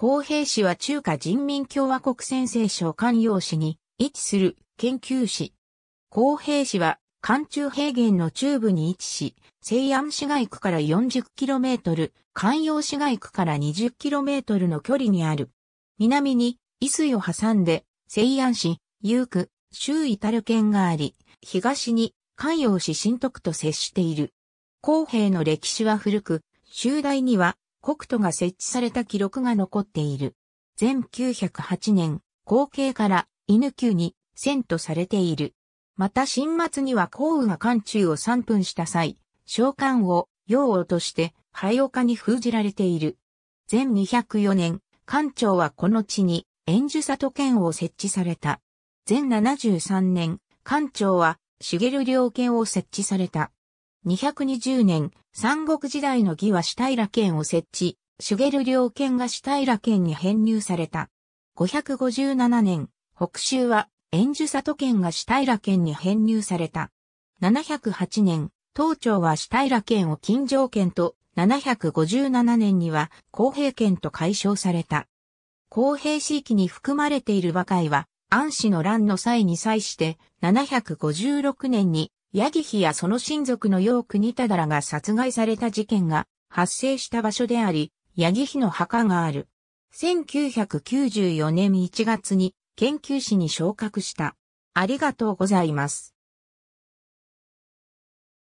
公平市は中華人民共和国先生省関陽市に位置する研究市。公平市は関中平原の中部に位置し、西安市街区から 40km、関陽市街区から 20km の距離にある。南に、伊水を挟んで、西安市、遊区、周囲たる県があり、東に、関陽市新徳と接している。公平の歴史は古く、周大には、国都が設置された記録が残っている。前908年、後継から犬級に遷都されている。また新末には皇羽が冠中を3分した際、召喚を陽落として廃岡に封じられている。前204年、官庁はこの地に円樹里県を設置された。前73年、官庁は茂良県を設置された。220年、三国時代の義は下平県を設置、ル領県が下平県に編入された。557年、北州は、円樹里県が下平県に編入された。708年、東町は下平県を金城県と、757年には公平県と解消された。公平地域に含まれている和解は、安氏の乱の際に際して、756年にヤギヒやその親族のう、国忠らが殺害された事件が発生した場所であり、ヤギヒの墓がある。1994年1月に研究士に昇格した。ありがとうございます。